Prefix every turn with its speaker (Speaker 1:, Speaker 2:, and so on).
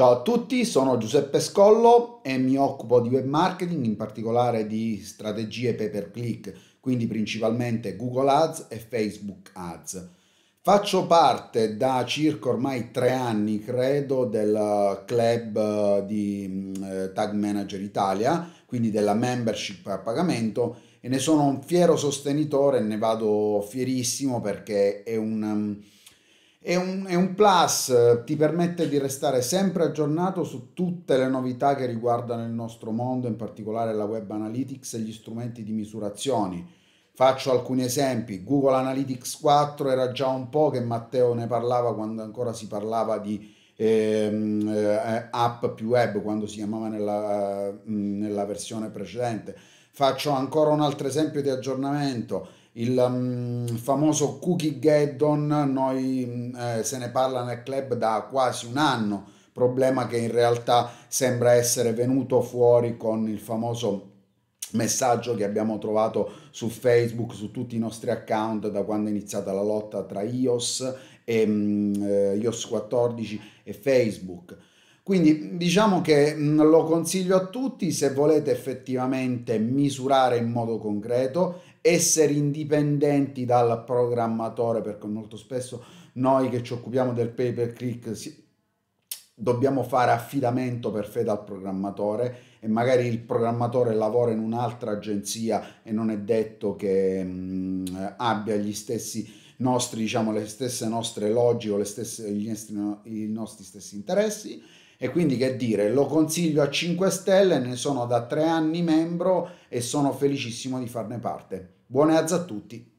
Speaker 1: Ciao a tutti, sono Giuseppe Scollo e mi occupo di web marketing, in particolare di strategie pay per click, quindi principalmente Google Ads e Facebook Ads. Faccio parte da circa ormai tre anni, credo, del club eh, di mm, eh, Tag Manager Italia, quindi della membership a pagamento e ne sono un fiero sostenitore, ne vado fierissimo perché è un mm, è un, è un, plus, eh, ti permette di restare sempre aggiornato su tutte le novità che riguardano il nostro mondo, in particolare la web analytics e gli strumenti di misurazione. Faccio alcuni esempi, Google Analytics 4 era già un po' che Matteo ne parlava quando ancora si parlava di ehm, eh, app più web, quando si chiamava nella, eh, nella versione precedente. Faccio ancora un altro esempio di aggiornamento il um, famoso Cookie Gaddon, noi mm, eh, se ne parla nel club da quasi un anno, problema che in realtà sembra essere venuto fuori con il famoso messaggio che abbiamo trovato su Facebook, su tutti i nostri account da quando è iniziata la lotta tra iOS e mh, mm, eh, iOS 14 e Facebook. Quindi diciamo che mh, lo consiglio a tutti se volete effettivamente misurare in modo concreto essere indipendenti dal programmatore, perché molto spesso noi che ci occupiamo del pay per click si... dobbiamo fare affidamento per fede al programmatore e magari il programmatore lavora in un'altra agenzia e non è detto che mh, mm, abbia gli stessi nostri, diciamo, le stesse nostre logiche o le stesse, gli, i nostri stessi interessi e quindi che dire, lo consiglio a 5 stelle, ne sono da tre anni membro e sono felicissimo di farne parte. Buone azze a tutti!